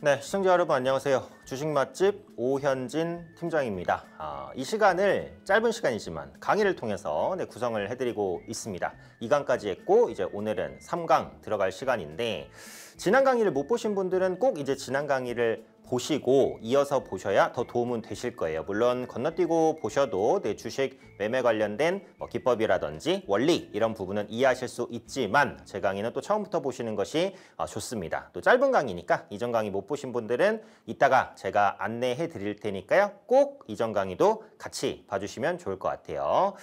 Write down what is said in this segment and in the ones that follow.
네, 시청자 여러분 안녕하세요. 주식 맛집 오현진 팀장입니다. 아, 이 시간을 짧은 시간이지만 강의를 통해서 네, 구성을 해드리고 있습니다. 2강까지 했고 이제 오늘은 3강 들어갈 시간인데 지난 강의를 못 보신 분들은 꼭 이제 지난 강의를 보시고 이어서 보셔야 더 도움은 되실 거예요. 물론 건너뛰고 보셔도 내 주식 매매 관련된 뭐 기법이라든지 원리 이런 부분은 이해하실 수 있지만 제 강의는 또 처음부터 보시는 것이 아, 좋습니다. 또 짧은 강의니까 이전 강의 못 보신 분들은 이따가 제가 안내해 드릴 테니까요. 꼭 이전 강의도 같이 봐주시면 좋을 것 같아요.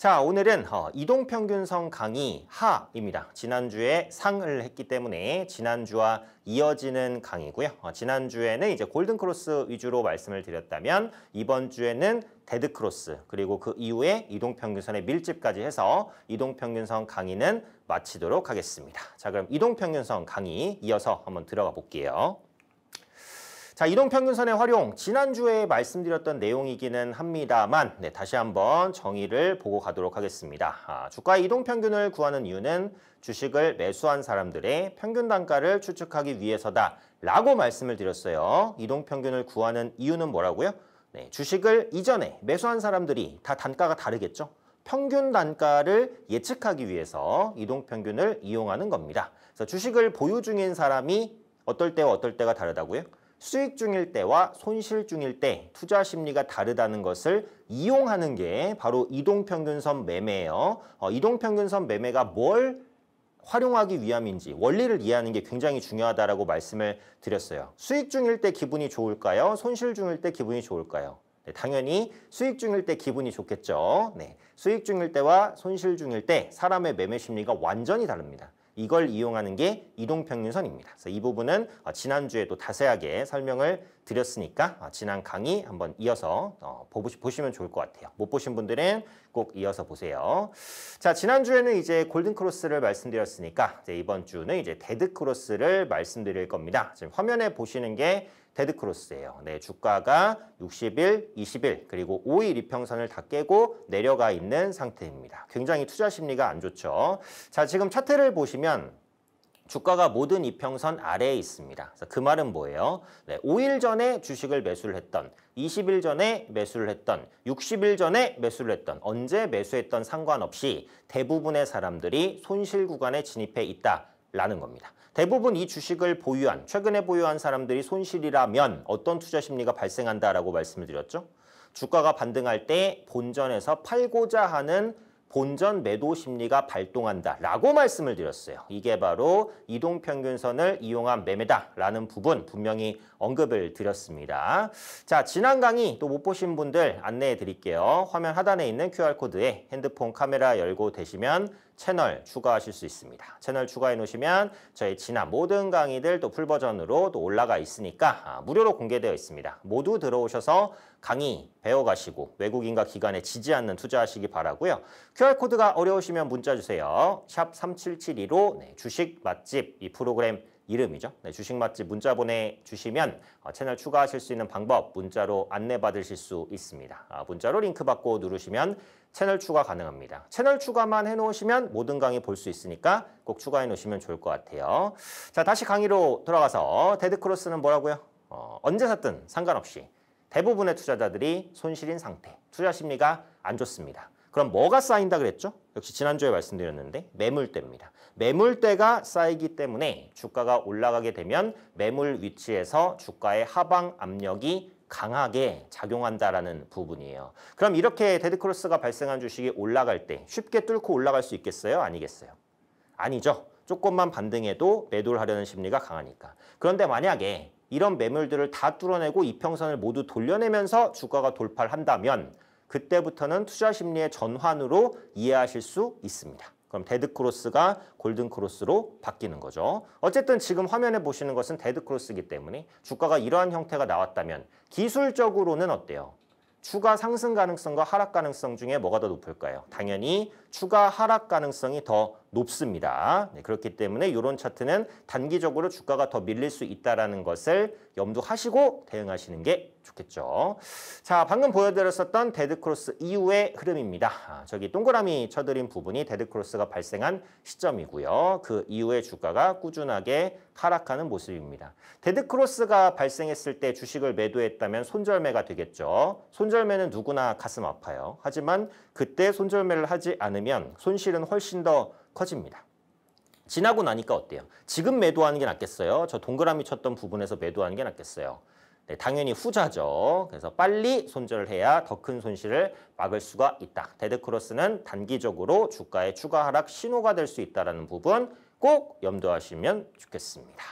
자, 오늘은 어, 이동평균성 강의 하입니다. 지난주에 상을 했기 때문에 지난주와 이어지는 강의고요. 어, 지난주에는 이제 골든크로스 위주로 말씀을 드렸다면 이번 주에는 데드크로스 그리고 그 이후에 이동평균선의 밀집까지 해서 이동평균성 강의는 마치도록 하겠습니다. 자, 그럼 이동평균성 강의 이어서 한번 들어가 볼게요. 자, 이동평균선의 활용, 지난주에 말씀드렸던 내용이기는 합니다만 네, 다시 한번 정의를 보고 가도록 하겠습니다. 아, 주가 이동평균을 구하는 이유는 주식을 매수한 사람들의 평균 단가를 추측하기 위해서다 라고 말씀을 드렸어요. 이동평균을 구하는 이유는 뭐라고요? 네, 주식을 이전에 매수한 사람들이 다 단가가 다르겠죠? 평균 단가를 예측하기 위해서 이동평균을 이용하는 겁니다. 그래서 주식을 보유 중인 사람이 어떨 때와 어떨 때가 다르다고요? 수익 중일 때와 손실 중일 때 투자 심리가 다르다는 것을 이용하는 게 바로 이동평균선 매매예요. 어, 이동평균선 매매가 뭘 활용하기 위함인지 원리를 이해하는 게 굉장히 중요하다고 말씀을 드렸어요. 수익 중일 때 기분이 좋을까요? 손실 중일 때 기분이 좋을까요? 네, 당연히 수익 중일 때 기분이 좋겠죠. 네, 수익 중일 때와 손실 중일 때 사람의 매매 심리가 완전히 다릅니다. 이걸 이용하는 게 이동평균선입니다. 그래서 이 부분은 어, 지난주에도 자세하게 설명을 드렸으니까 어, 지난 강의 한번 이어서 어, 보시면 좋을 것 같아요. 못 보신 분들은 꼭 이어서 보세요. 자, 지난주에는 이제 골든크로스를 말씀드렸으니까 이번 주는 이제 데드크로스를 말씀드릴 겁니다. 지금 화면에 보시는 게 데드크로스예요. 네, 주가가 60일, 20일 그리고 5일 이평선을 다 깨고 내려가 있는 상태입니다. 굉장히 투자 심리가 안 좋죠. 자, 지금 차트를 보시면 주가가 모든 이평선 아래에 있습니다. 그 말은 뭐예요? 네, 5일 전에 주식을 매수를 했던, 20일 전에 매수를 했던, 60일 전에 매수를 했던, 언제 매수했던 상관없이 대부분의 사람들이 손실 구간에 진입해 있다. 라는 겁니다. 대부분 이 주식을 보유한, 최근에 보유한 사람들이 손실이라면 어떤 투자 심리가 발생한다라고 말씀을 드렸죠. 주가가 반등할 때 본전에서 팔고자 하는 본전 매도 심리가 발동한다라고 말씀을 드렸어요. 이게 바로 이동평균선을 이용한 매매다라는 부분 분명히 언급을 드렸습니다. 자, 지난 강의 또 못 보신 분들 안내해 드릴게요. 화면 하단에 있는 QR코드에 핸드폰 카메라 열고 되시면 채널 추가하실 수 있습니다. 채널 추가해 놓으시면 저희 지난 모든 강의들 또 풀버전으로 또 올라가 있으니까 아, 무료로 공개되어 있습니다. 모두 들어오셔서 강의 배워가시고 외국인과 기관에 지지 않는 투자하시기 바라고요. QR코드가 어려우시면 문자 주세요. 샵 3772로 네, 주식 맛집 이 프로그램 이름이죠. 네, 주식 맛집 문자 보내주시면 어, 채널 추가하실 수 있는 방법 문자로 안내받으실 수 있습니다. 아, 문자로 링크 받고 누르시면 채널 추가 가능합니다. 채널 추가만 해놓으시면 모든 강의 볼 수 있으니까 꼭 추가해 놓으시면 좋을 것 같아요. 자 다시 강의로 돌아가서 데드크로스는 뭐라고요? 어, 언제 샀든 상관없이 대부분의 투자자들이 손실인 상태, 투자 심리가 안 좋습니다. 그럼 뭐가 쌓인다 그랬죠? 역시 지난주에 말씀드렸는데 매물대입니다. 매물대가 쌓이기 때문에 주가가 올라가게 되면 매물 위치에서 주가의 하방 압력이 강하게 작용한다라는 부분이에요. 그럼 이렇게 데드크로스가 발생한 주식이 올라갈 때 쉽게 뚫고 올라갈 수 있겠어요? 아니겠어요? 아니죠. 조금만 반등해도 매도를 하려는 심리가 강하니까. 그런데 만약에 이런 매물들을 다 뚫어내고 이평선을 모두 돌려내면서 주가가 돌파를 한다면 그때부터는 투자 심리의 전환으로 이해하실 수 있습니다. 그럼 데드크로스가 골든크로스로 바뀌는 거죠. 어쨌든 지금 화면에 보시는 것은 데드크로스이기 때문에 주가가 이러한 형태가 나왔다면 기술적으로는 어때요? 추가 상승 가능성과 하락 가능성 중에 뭐가 더 높을까요? 당연히 추가 하락 가능성이 더 높습니다. 네, 그렇기 때문에 이런 차트는 단기적으로 주가가 더 밀릴 수 있다는 것을 염두하시고 대응하시는 게 좋겠죠. 자, 방금 보여드렸었던 데드크로스 이후의 흐름입니다. 아, 저기 동그라미 쳐드린 부분이 데드크로스가 발생한 시점이고요. 그이후의 주가가 꾸준하게 하락하는 모습입니다. 데드크로스가 발생했을 때 주식을 매도했다면 손절매가 되겠죠. 손절매는 누구나 가슴 아파요. 하지만 그때 손절매를 하지 않으면 않으면 손실은 훨씬 더 커집니다. 지나고 나니까 어때요? 지금 매도하는 게 낫겠어요? 저 동그라미 쳤던 부분에서 매도하는 게 낫겠어요? 네, 당연히 후자죠. 그래서 빨리 손절을 해야 더 큰 손실을 막을 수가 있다. 데드크로스는 단기적으로 주가의 추가 하락 신호가 될 수 있다는 부분 꼭 염두하시면 좋겠습니다.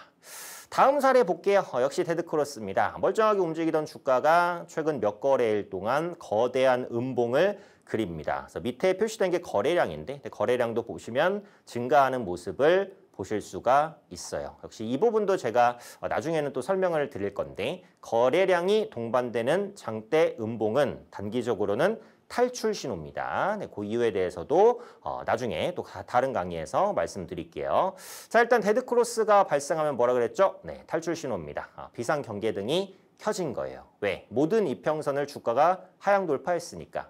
다음 사례 볼게요. 어, 역시 데드크로스입니다 멀쩡하게 움직이던 주가가 최근 몇 거래일 동안 거대한 음봉을 그립니다. 그래서 밑에 표시된 게 거래량인데 거래량도 보시면 증가하는 모습을 보실 수가 있어요. 역시 이 부분도 제가 어, 나중에는 또 설명을 드릴 건데 거래량이 동반되는 장대 음봉은 단기적으로는 탈출 신호입니다. 네, 그 이유에 대해서도 어, 나중에 또 다른 강의에서 말씀드릴게요. 자 일단 데드크로스가 발생하면 뭐라 그랬죠? 네, 탈출 신호입니다. 아, 비상 경계등이 켜진 거예요. 왜? 모든 이평선을 주가가 하향 돌파했으니까.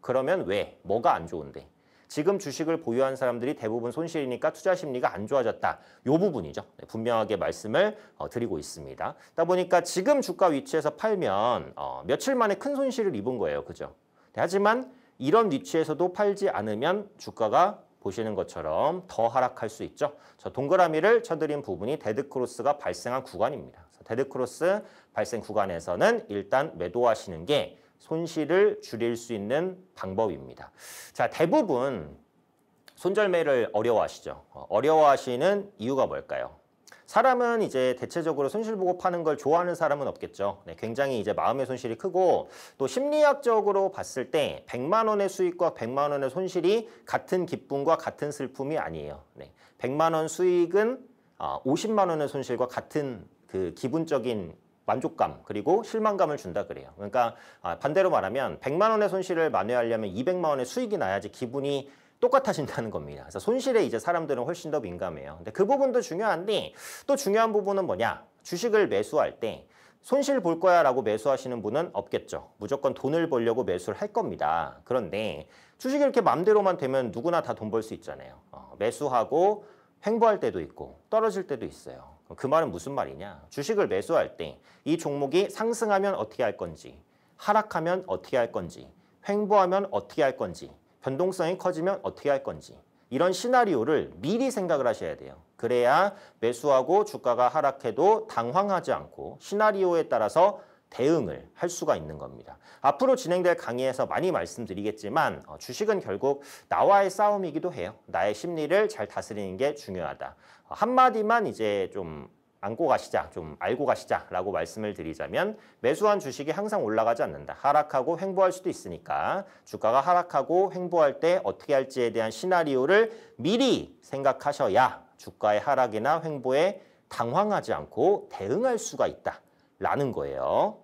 그러면 왜? 뭐가 안 좋은데? 지금 주식을 보유한 사람들이 대부분 손실이니까 투자 심리가 안 좋아졌다. 요 부분이죠. 네, 분명하게 말씀을 어, 드리고 있습니다. 그다 보니까 지금 주가 위치에서 팔면 어, 며칠 만에 큰 손실을 입은 거예요. 그죠? 네, 하지만 이런 위치에서도 팔지 않으면 주가가 보시는 것처럼 더 하락할 수 있죠. 저 동그라미를 쳐드린 부분이 데드크로스가 발생한 구간입니다. 데드크로스 발생 구간에서는 일단 매도하시는 게 손실을 줄일 수 있는 방법입니다. 자, 대부분 손절매를 어려워하시죠. 어, 어려워하시는 이유가 뭘까요? 사람은 이제 대체적으로 손실 보고 파는 걸 좋아하는 사람은 없겠죠. 네, 굉장히 이제 마음의 손실이 크고 또 심리학적으로 봤을 때 100만 원의 수익과 100만 원의 손실이 같은 기쁨과 같은 슬픔이 아니에요. 네, 100만 원 수익은 50만 아, 원의 손실과 같은 그 기분적인 만족감 그리고 실망감을 준다 그래요. 그러니까 아, 반대로 말하면 100만 원의 손실을 만회하려면 200만 원의 수익이 나야지 기분이 똑같아진다는 겁니다. 그래서 손실에 이제 사람들은 훨씬 더 민감해요. 근데 그 부분도 중요한데 또 중요한 부분은 뭐냐? 주식을 매수할 때 손실 볼 거야 라고 매수하시는 분은 없겠죠. 무조건 돈을 벌려고 매수를 할 겁니다. 그런데 주식이 이렇게 맘대로만 되면 누구나 다 돈 벌 수 있잖아요. 어, 매수하고 횡보할 때도 있고 떨어질 때도 있어요. 어, 그 말은 무슨 말이냐? 주식을 매수할 때 이 종목이 상승하면 어떻게 할 건지, 하락하면 어떻게 할 건지, 횡보하면 어떻게 할 건지, 변동성이 커지면 어떻게 할 건지 이런 시나리오를 미리 생각을 하셔야 돼요. 그래야 매수하고 주가가 하락해도 당황하지 않고 시나리오에 따라서 대응을 할 수가 있는 겁니다. 앞으로 진행될 강의에서 많이 말씀드리겠지만 어, 주식은 결국 나와의 싸움이기도 해요. 나의 심리를 잘 다스리는 게 중요하다. 어, 한마디만 이제 좀 안고 가시자, 좀 알고 가시자라고 말씀을 드리자면 매수한 주식이 항상 올라가지 않는다. 하락하고 횡보할 수도 있으니까 주가가 하락하고 횡보할 때 어떻게 할지에 대한 시나리오를 미리 생각하셔야 주가의 하락이나 횡보에 당황하지 않고 대응할 수가 있다. 라는 거예요.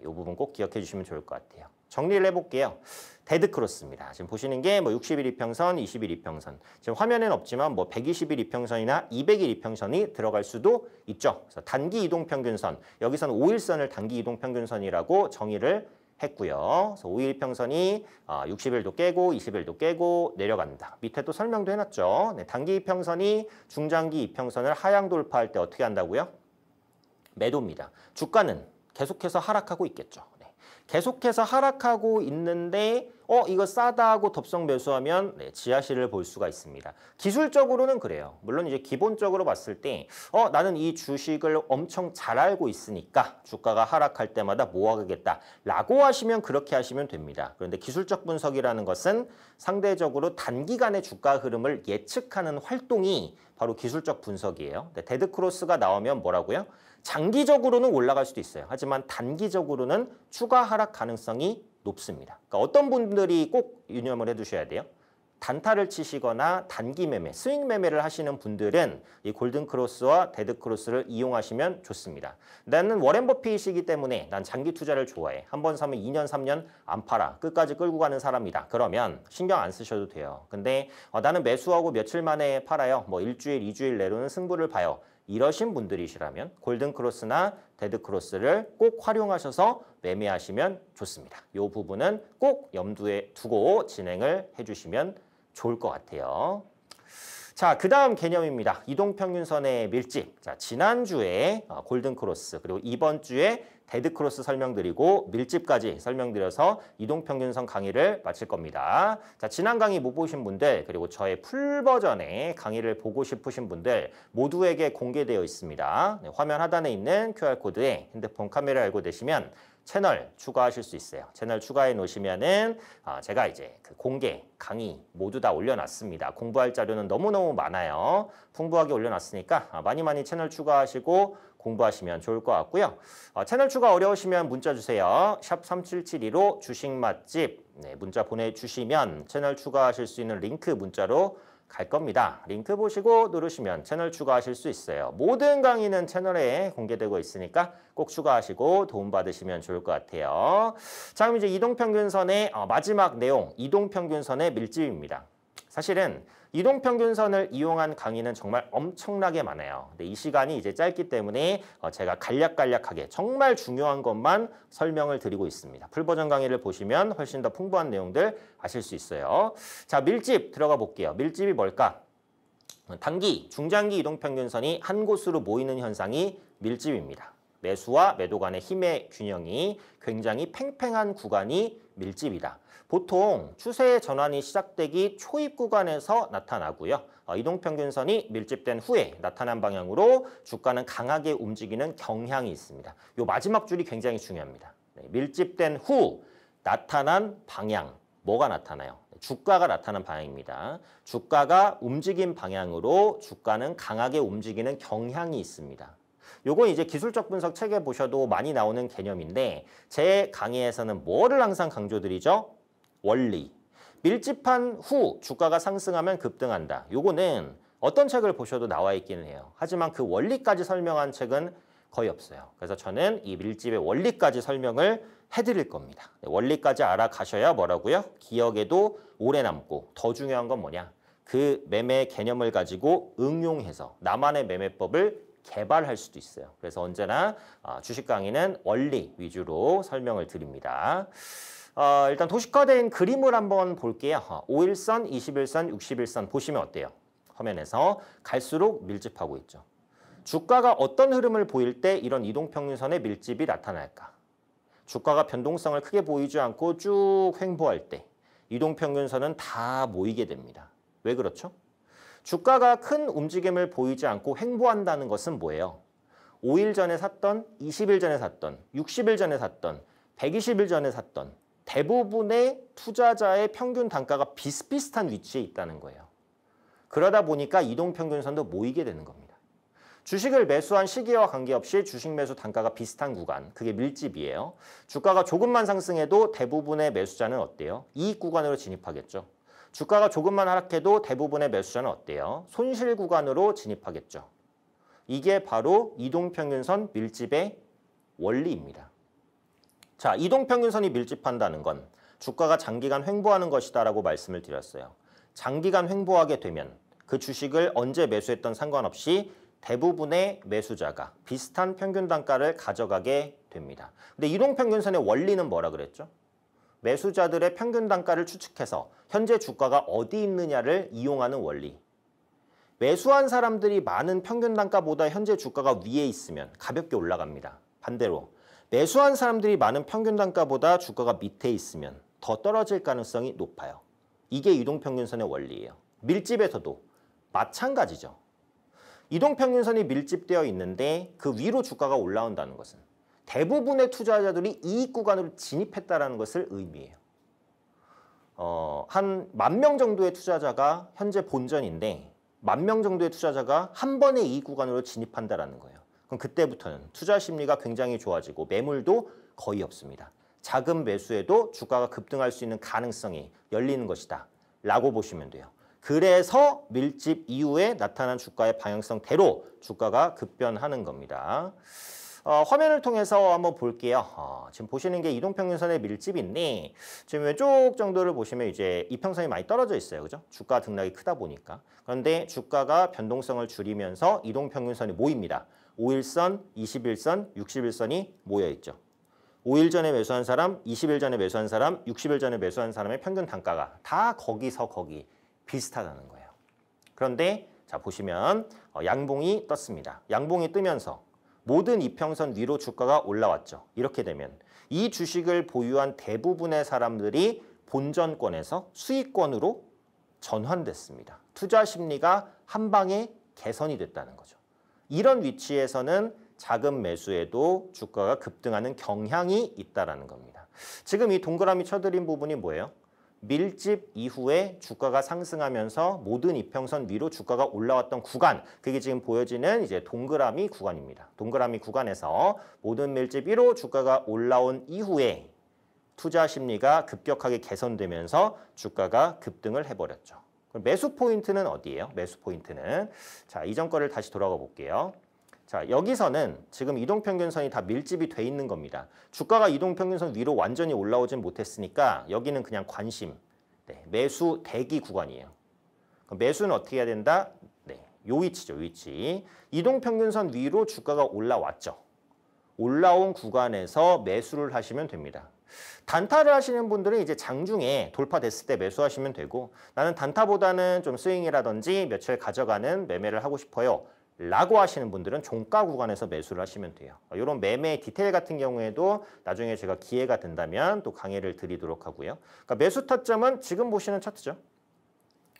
이 네, 부분 꼭 기억해 주시면 좋을 것 같아요. 정리를 해볼게요. 데드크로스입니다. 지금 보시는 게 뭐 60일 이평선, 20일 이평선. 지금 화면엔 없지만 뭐 120일 이평선이나 200일 이평선이 들어갈 수도 있죠. 그래서 단기 이동 평균선, 여기서는 5일선을 단기 이동 평균선이라고 정의를 했고요. 그래서 5일 평선이 60일도 아, 깨고 20일도 깨고 내려간다. 밑에 또 설명도 해놨죠. 네, 단기 이평선이 중장기 이평선을 하향 돌파할 때 어떻게 한다고요? 매도입니다. 주가는 계속해서 하락하고 있겠죠. 네. 계속해서 하락하고 있는데 어 이거 싸다 하고 덥성 매수하면 네, 지하실을 볼 수가 있습니다. 기술적으로는 그래요. 물론 이제 기본적으로 봤을 때 어 나는 이 주식을 엄청 잘 알고 있으니까 주가가 하락할 때마다 모아가겠다 뭐 라고 하시면 그렇게 하시면 됩니다. 그런데 기술적 분석이라는 것은 상대적으로 단기간의 주가 흐름을 예측하는 활동이 바로 기술적 분석이에요. 데드크로스가 네, 나오면 뭐라고요? 장기적으로는 올라갈 수도 있어요. 하지만 단기적으로는 추가 하락 가능성이 높습니다. 그러니까 어떤 분들이 꼭 유념을 해두셔야 돼요. 단타를 치시거나 단기 매매, 스윙 매매를 하시는 분들은 이 골든 크로스와 데드 크로스를 이용하시면 좋습니다. 나는 워렌 버핏이기 때문에 난 장기 투자를 좋아해. 한 번 사면 2년, 3년 안 팔아. 끝까지 끌고 가는 사람이다. 그러면 신경 안 쓰셔도 돼요. 근데 어, 나는 매수하고 며칠 만에 팔아요. 뭐 일주일, 이주일 내로는 승부를 봐요. 이러신 분들이시라면 골든크로스나 데드크로스를 꼭 활용하셔서 매매하시면 좋습니다. 이 부분은 꼭 염두에 두고 진행을 해주시면 좋을 것 같아요. 자, 그 다음 개념입니다. 이동평균선의 밀집. 자, 지난주에 어, 골든크로스, 그리고 이번 주에 데드크로스 설명드리고 밀집까지 설명드려서 이동평균선 강의를 마칠 겁니다. 자, 지난 강의 못 보신 분들 그리고 저의 풀버전의 강의를 보고 싶으신 분들 모두에게 공개되어 있습니다. 네, 화면 하단에 있는 QR코드에 핸드폰 카메라 알고 되시면 채널 추가하실 수 있어요. 채널 추가해 놓으시면은 아, 제가 이제 그 공개 강의 모두 다 올려놨습니다. 공부할 자료는 너무너무 많아요. 풍부하게 올려놨으니까 아, 많이 많이 채널 추가하시고 공부하시면 좋을 것 같고요. 아, 채널 추가 어려우시면 문자 주세요. 샵 3772로 주식맛집 네, 문자 보내주시면 채널 추가하실 수 있는 링크 문자로 갈 겁니다. 링크 보시고 누르시면 채널 추가하실 수 있어요. 모든 강의는 채널에 공개되고 있으니까 꼭 추가하시고 도움받으시면 좋을 것 같아요. 자 그럼 이제 이동평균선의 어, 마지막 내용 이동평균선의 밀집입니다. 사실은 이동평균선을 이용한 강의는 정말 엄청나게 많아요. 근데 이 시간이 이제 짧기 때문에 어, 제가 간략간략하게 정말 중요한 것만 설명을 드리고 있습니다. 풀버전 강의를 보시면 훨씬 더 풍부한 내용들 아실 수 있어요. 자, 밀집 들어가 볼게요. 밀집이 뭘까? 단기, 중장기 이동평균선이 한 곳으로 모이는 현상이 밀집입니다. 매수와 매도 간의 힘의 균형이 굉장히 팽팽한 구간이 밀집이다. 보통 추세의 전환이 시작되기 초입 구간에서 나타나고요. 어, 이동평균선이 밀집된 후에 나타난 방향으로 주가는 강하게 움직이는 경향이 있습니다. 이 마지막 줄이 굉장히 중요합니다. 네, 밀집된 후 나타난 방향, 뭐가 나타나요? 네, 주가가 나타난 방향입니다. 주가가 움직인 방향으로 주가는 강하게 움직이는 경향이 있습니다. 요건 이제 기술적 분석 책에 보셔도 많이 나오는 개념인데 제 강의에서는 뭐를 항상 강조드리죠? 원리. 밀집한 후 주가가 상승하면 급등한다. 요거는 어떤 책을 보셔도 나와 있기는 해요. 하지만 그 원리까지 설명한 책은 거의 없어요. 그래서 저는 이 밀집의 원리까지 설명을 해드릴 겁니다. 네, 원리까지 알아가셔야 뭐라고요? 기억에도 오래 남고 더 중요한 건 뭐냐? 그 매매 개념을 가지고 응용해서 나만의 매매법을 개발할 수도 있어요. 그래서 언제나 아, 주식 강의는 원리 위주로 설명을 드립니다. 어, 일단 도식화된 그림을 한번 볼게요. 5일선, 21선, 61선 보시면 어때요? 화면에서 갈수록 밀집하고 있죠. 주가가 어떤 흐름을 보일 때 이런 이동평균선의 밀집이 나타날까? 주가가 변동성을 크게 보이지 않고 쭉 횡보할 때 이동평균선은 다 모이게 됩니다. 왜 그렇죠? 주가가 큰 움직임을 보이지 않고 횡보한다는 것은 뭐예요? 5일 전에 샀던, 20일 전에 샀던, 60일 전에 샀던, 120일 전에 샀던 대부분의 투자자의 평균 단가가 비슷비슷한 위치에 있다는 거예요. 그러다 보니까 이동평균선도 모이게 되는 겁니다. 주식을 매수한 시기와 관계없이 주식 매수 단가가 비슷한 구간, 그게 밀집이에요. 주가가 조금만 상승해도 대부분의 매수자는 어때요? 이익 구간으로 진입하겠죠. 주가가 조금만 하락해도 대부분의 매수자는 어때요? 손실 구간으로 진입하겠죠. 이게 바로 이동평균선 밀집의 원리입니다. 자, 이동평균선이 밀집한다는 건 주가가 장기간 횡보하는 것이다라고 말씀을 드렸어요. 장기간 횡보하게 되면 그 주식을 언제 매수했던 상관없이 대부분의 매수자가 비슷한 평균 단가를 가져가게 됩니다. 근데 이동평균선의 원리는 뭐라 그랬죠? 매수자들의 평균 단가를 추측해서 현재 주가가 어디 있느냐를 이용하는 원리. 매수한 사람들이 많은 평균 단가보다 현재 주가가 위에 있으면 가볍게 올라갑니다. 반대로 매수한 사람들이 많은 평균 단가보다 주가가 밑에 있으면 더 떨어질 가능성이 높아요. 이게 이동평균선의 원리예요. 밀집에서도 마찬가지죠. 이동평균선이 밀집되어 있는데 그 위로 주가가 올라온다는 것은 대부분의 투자자들이 이익 구간으로 진입했다는 것을 의미해요. 어, 한 만 명 정도의 투자자가 현재 본전인데 만 명 정도의 투자자가 한 번에 이익 구간으로 진입한다는 거예요. 그럼 그때부터는 투자 심리가 굉장히 좋아지고 매물도 거의 없습니다. 작은 매수에도 주가가 급등할 수 있는 가능성이 열리는 것이다. 라고 보시면 돼요. 그래서 밀집 이후에 나타난 주가의 방향성대로 주가가 급변하는 겁니다. 어, 화면을 통해서 한번 볼게요. 어, 지금 보시는 게 이동평균선의 밀집인데 지금 왼쪽 정도를 보시면 이제 이평선이 많이 떨어져 있어요. 그죠? 주가 등락이 크다 보니까. 그런데 주가가 변동성을 줄이면서 이동평균선이 모입니다. 5일선, 2 1선 60일선이 모여 있죠. 5일 전에 매수한 사람, 20일 전에 매수한 사람, 60일 전에 매수한 사람의 평균 단가가 다 거기서 거기 비슷하다는 거예요. 그런데 자 보시면 어, 양봉이 떴습니다. 양봉이 뜨면서 모든 이평선 위로 주가가 올라왔죠. 이렇게 되면 이 주식을 보유한 대부분의 사람들이 본전권에서 수익권으로 전환됐습니다. 투자 심리가 한 방에 개선이 됐다는 거죠. 이런 위치에서는 자금 매수에도 주가가 급등하는 경향이 있다라는 겁니다. 지금 이 동그라미 쳐드린 부분이 뭐예요? 밀집 이후에 주가가 상승하면서 모든 이평선 위로 주가가 올라왔던 구간 그게 지금 보여지는 이제 동그라미 구간입니다. 동그라미 구간에서 모든 밀집 위로 주가가 올라온 이후에 투자 심리가 급격하게 개선되면서 주가가 급등을 해버렸죠. 그럼 매수 포인트는 어디예요? 매수 포인트는 자 이전 거를 다시 돌아가 볼게요. 자 여기서는 지금 이동평균선이 다 밀집이 돼 있는 겁니다. 주가가 이동평균선 위로 완전히 올라오진 못했으니까 여기는 그냥 관심, 네, 매수 대기 구간이에요. 매수는 어떻게 해야 된다? 네, 요 위치죠, 요 위치. 이동평균선 위로 주가가 올라왔죠. 올라온 구간에서 매수를 하시면 됩니다. 단타를 하시는 분들은 이제 장중에 돌파됐을 때 매수하시면 되고 나는 단타보다는 좀 스윙이라든지 며칠 가져가는 매매를 하고 싶어요. 라고 하시는 분들은 종가 구간에서 매수를 하시면 돼요. 이런 매매 디테일 같은 경우에도 나중에 제가 기회가 된다면 또 강의를 드리도록 하고요. 그러니까 매수 타점은 지금 보시는 차트죠.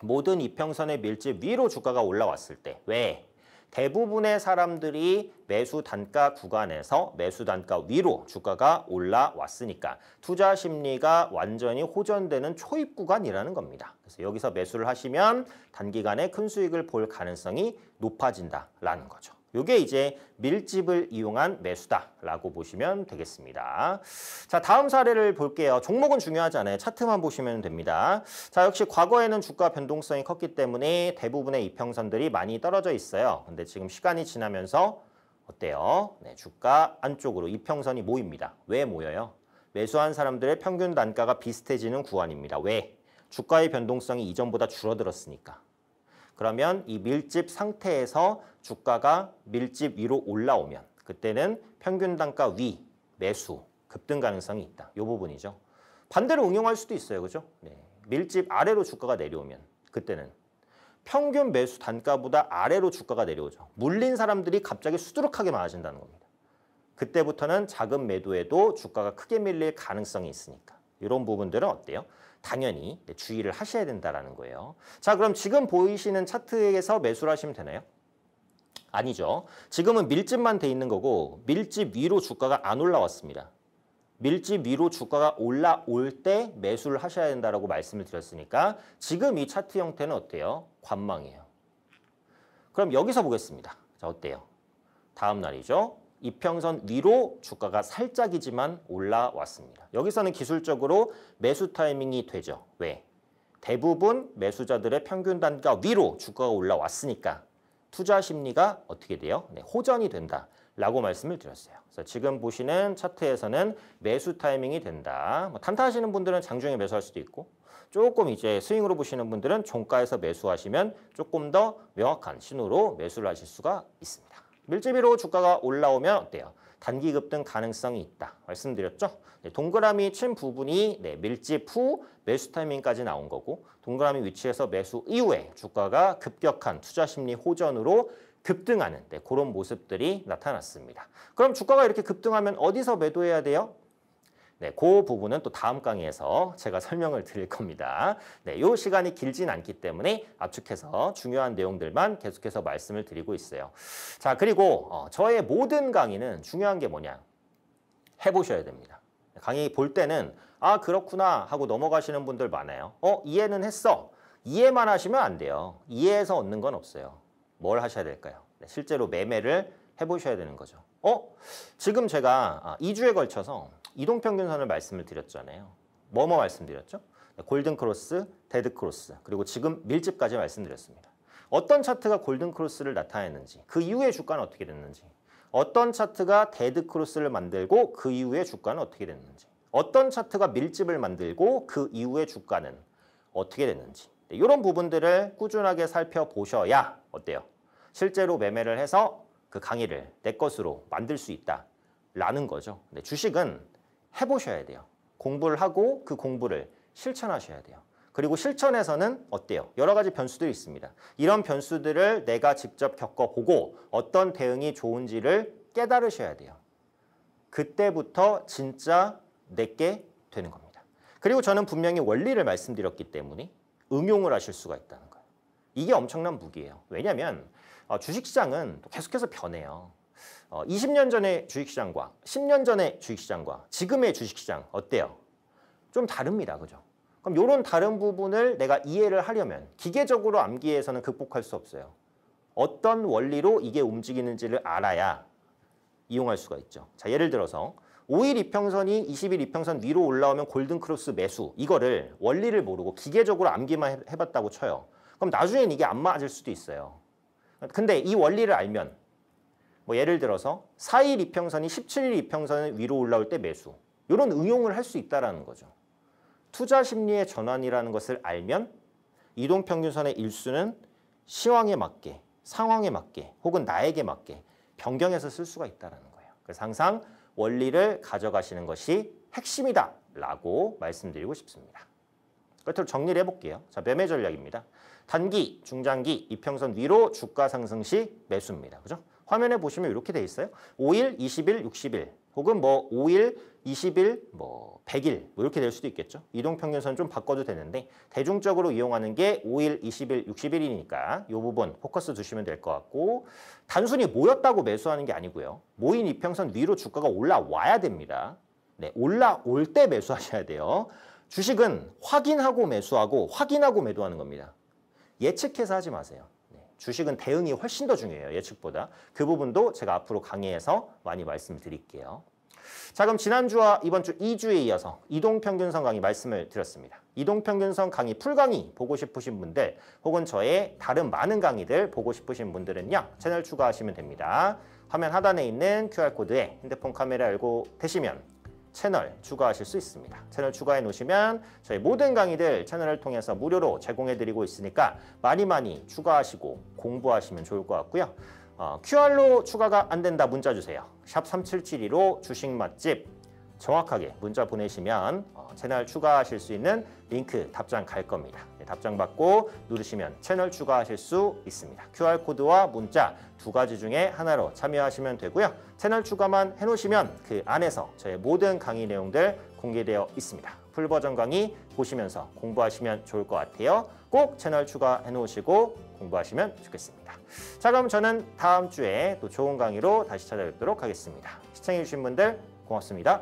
모든 이평선의 밀집 위로 주가가 올라왔을 때 왜? 대부분의 사람들이 매수 단가 구간에서 매수 단가 위로 주가가 올라왔으니까 투자 심리가 완전히 호전되는 초입 구간이라는 겁니다. 그래서 여기서 매수를 하시면 단기간에 큰 수익을 볼 가능성이 높아진다라는 거죠. 이게 이제 밀집을 이용한 매수다라고 보시면 되겠습니다. 자, 다음 사례를 볼게요. 종목은 중요하지 않아요. 차트만 보시면 됩니다. 자, 역시 과거에는 주가 변동성이 컸기 때문에 대부분의 이평선들이 많이 떨어져 있어요. 근데 지금 시간이 지나면서 어때요? 네, 주가 안쪽으로 이평선이 모입니다. 왜 모여요? 매수한 사람들의 평균 단가가 비슷해지는 구간입니다. 왜? 주가의 변동성이 이전보다 줄어들었으니까. 그러면 이 밀집 상태에서 주가가 밀집 위로 올라오면 그때는 평균 단가 위 매수 급등 가능성이 있다. 이 부분이죠. 반대로 응용할 수도 있어요. 그죠? 네. 밀집 아래로 주가가 내려오면 그때는 평균 매수 단가보다 아래로 주가가 내려오죠. 물린 사람들이 갑자기 수두룩하게 많아진다는 겁니다. 그때부터는 작은 매도에도 주가가 크게 밀릴 가능성이 있으니까. 이런 부분들은 어때요? 당연히 주의를 하셔야 된다라는 거예요. 자, 그럼 지금 보이시는 차트에서 매수를 하시면 되나요? 아니죠. 지금은 밀집만 돼 있는 거고 밀집 위로 주가가 안 올라왔습니다. 밀집 위로 주가가 올라올 때 매수를 하셔야 된다라고 말씀을 드렸으니까 지금 이 차트 형태는 어때요? 관망이에요. 그럼 여기서 보겠습니다. 자, 어때요? 다음 날이죠. 이평선 위로 주가가 살짝이지만 올라왔습니다. 여기서는 기술적으로 매수 타이밍이 되죠. 왜? 대부분 매수자들의 평균 단가 위로 주가가 올라왔으니까 투자 심리가 어떻게 돼요? 네, 호전이 된다. 라고 말씀을 드렸어요. 그래서 지금 보시는 차트에서는 매수 타이밍이 된다. 뭐 탄타하시는 분들은 장중에 매수할 수도 있고 조금 이제 스윙으로 보시는 분들은 종가에서 매수하시면 조금 더 명확한 신호로 매수를 하실 수가 있습니다. 밀집비로 주가가 올라오면 어때요? 단기 급등 가능성이 있다. 말씀드렸죠? 네, 동그라미 친 부분이 네, 밀집 후 매수 타이밍까지 나온 거고 동그라미 위치에서 매수 이후에 주가가 급격한 투자 심리 호전으로 급등하는 네, 그런 모습들이 나타났습니다. 그럼 주가가 이렇게 급등하면 어디서 매도해야 돼요? 네, 그 부분은 또 다음 강의에서 제가 설명을 드릴 겁니다. 네, 요 시간이 길진 않기 때문에 압축해서 중요한 내용들만 계속해서 말씀을 드리고 있어요. 자, 그리고 어, 저의 모든 강의는 중요한 게 뭐냐? 해보셔야 됩니다. 강의 볼 때는 아 그렇구나 하고 넘어가시는 분들 많아요. 어 이해는 했어. 이해만 하시면 안 돼요. 이해해서 얻는 건 없어요. 뭘 하셔야 될까요? 네, 실제로 매매를 해보셔야 되는 거죠. 어? 지금 제가 아, 2주에 걸쳐서 이동평균선을 말씀을 드렸잖아요. 뭐뭐 말씀드렸죠? 네, 골든크로스, 데드크로스, 그리고 지금 밀집까지 말씀드렸습니다. 어떤 차트가 골든크로스를 나타내는지, 그 이후에 주가는 어떻게 됐는지, 어떤 차트가 데드크로스를 만들고 그 이후에 주가는 어떻게 됐는지, 어떤 차트가 밀집을 만들고 그 이후에 주가는 어떻게 됐는지 네, 이런 부분들을 꾸준하게 살펴보셔야 어때요? 실제로 매매를 해서 그 강의를 내 것으로 만들 수 있다라는 거죠. 네, 주식은 해보셔야 돼요. 공부를 하고 그 공부를 실천하셔야 돼요. 그리고 실천에서는 어때요? 여러 가지 변수들이 있습니다. 이런 변수들을 내가 직접 겪어보고 어떤 대응이 좋은지를 깨달으셔야 돼요. 그때부터 진짜 내게 되는 겁니다. 그리고 저는 분명히 원리를 말씀드렸기 때문에 응용을 하실 수가 있다는 거예요. 이게 엄청난 무기예요. 왜냐하면 어, 주식시장은 계속해서 변해요. 20년 어, 전의 주식시장과 10년 전의 주식시장과 지금의 주식시장 어때요? 좀 다릅니다. 그죠? 그럼 이런 다른 부분을 내가 이해를 하려면 기계적으로 암기해서는 극복할 수 없어요. 어떤 원리로 이게 움직이는지를 알아야 이용할 수가 있죠. 자, 예를 들어서 5일 이평선이 20일 이평선 위로 올라오면 골든크로스 매수 이거를 원리를 모르고 기계적으로 암기만 해봤다고 쳐요. 그럼 나중엔 이게 안 맞을 수도 있어요. 근데 이 원리를 알면 뭐 예를 들어서 4일 이평선이 17일 이평선 위로 올라올 때 매수 이런 응용을 할 수 있다라는 거죠. 투자 심리의 전환이라는 것을 알면 이동평균선의 일수는 시황에 맞게 상황에 맞게 혹은 나에게 맞게 변경해서 쓸 수가 있다는 라 거예요. 그래서 항상 원리를 가져가시는 것이 핵심이다 라고 말씀드리고 싶습니다. 끝으로 정리를 해볼게요. 자, 매매 전략입니다. 단기, 중장기, 이평선 위로 주가 상승 시 매수입니다. 그죠? 화면에 보시면 이렇게 돼 있어요. 5일, 20일, 60일 혹은 뭐 5일, 20일, 뭐 100일 뭐 이렇게 될 수도 있겠죠. 이동평균선 좀 바꿔도 되는데 대중적으로 이용하는 게 5일, 20일, 60일이니까 이 부분 포커스 두시면 될 것 같고 단순히 모였다고 매수하는 게 아니고요. 모인 이평선 위로 주가가 올라와야 됩니다. 네, 올라올 때 매수하셔야 돼요. 주식은 확인하고 매수하고 확인하고 매도하는 겁니다. 예측해서 하지 마세요. 주식은 대응이 훨씬 더 중요해요. 예측보다. 그 부분도 제가 앞으로 강의에서 많이 말씀드릴게요. 자 그럼 지난주와 이번주 2주에 이어서 이동평균선 강의 말씀을 드렸습니다. 이동평균선 강의 풀강의 보고 싶으신 분들 혹은 저의 다른 많은 강의들 보고 싶으신 분들은요. 채널 추가하시면 됩니다. 화면 하단에 있는 QR코드에 핸드폰 카메라 열고 되시면 채널 추가하실 수 있습니다. 채널 추가해 놓으시면 저희 모든 강의들 채널을 통해서 무료로 제공해 드리고 있으니까 많이 많이 추가하시고 공부하시면 좋을 것 같고요. 어, QR로 추가가 안 된다 문자 주세요. 샵 3772로 주식 맛집 정확하게 문자 보내시면 어, 채널 추가하실 수 있는 링크 답장 갈 겁니다. 네, 답장 받고 누르시면 채널 추가하실 수 있습니다. QR코드와 문자 두 가지 중에 하나로 참여하시면 되고요. 채널 추가만 해놓으시면 그 안에서 저의 모든 강의 내용들 공개되어 있습니다. 풀버전 강의 보시면서 공부하시면 좋을 것 같아요. 꼭 채널 추가해놓으시고 공부하시면 좋겠습니다. 자 그럼 저는 다음 주에 또 좋은 강의로 다시 찾아뵙도록 하겠습니다. 시청해주신 분들 고맙습니다.